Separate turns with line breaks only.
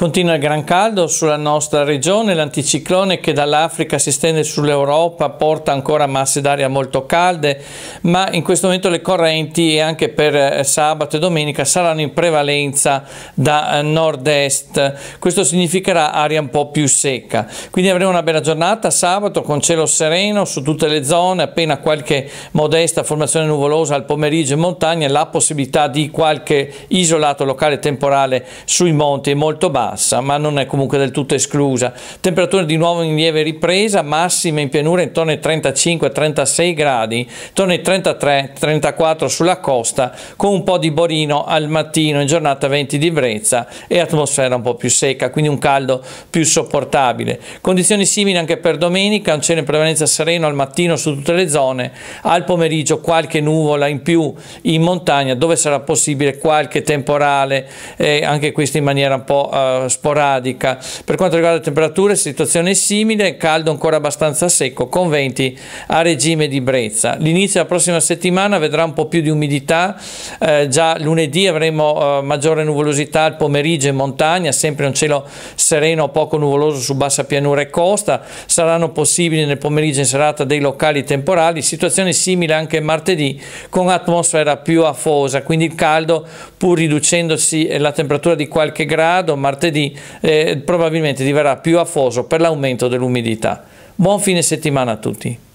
Continua il gran caldo sulla nostra regione, l'anticiclone che dall'Africa si estende sull'Europa porta ancora masse d'aria molto calde, ma in questo momento le correnti anche per eh, sabato e domenica saranno in prevalenza da eh, nord-est. Questo significherà aria un po' più secca. Quindi avremo una bella giornata sabato con cielo sereno su tutte le zone, appena qualche modesta formazione nuvolosa al pomeriggio in montagna, la possibilità di qualche isolato locale temporale sui monti è molto bassa bassa, ma non è comunque del tutto esclusa. Temperature di nuovo in lieve ripresa, massime in pianura intorno ai 35-36 gradi, intorno ai 33-34 sulla costa, con un po' di borino al mattino, in giornata 20 di brezza e atmosfera un po' più secca, quindi un caldo più sopportabile. Condizioni simili anche per domenica, un cielo in prevalenza sereno al mattino su tutte le zone, al pomeriggio qualche nuvola in più in montagna dove sarà possibile qualche temporale, eh, anche questo in maniera un po' eh, sporadica. Per quanto riguarda le temperature, situazione simile, caldo ancora abbastanza secco, con venti a regime di brezza. L'inizio della prossima settimana vedrà un po' più di umidità, eh, già lunedì avremo eh, maggiore nuvolosità al pomeriggio in montagna, sempre un cielo sereno, poco nuvoloso su bassa pianura e costa, saranno possibili nel pomeriggio in serata dei locali temporali, situazione simile anche martedì con atmosfera più afosa, quindi il caldo pur riducendosi la temperatura di qualche grado martedì martedì eh, probabilmente diverrà più afoso per l'aumento dell'umidità. Buon fine settimana a tutti.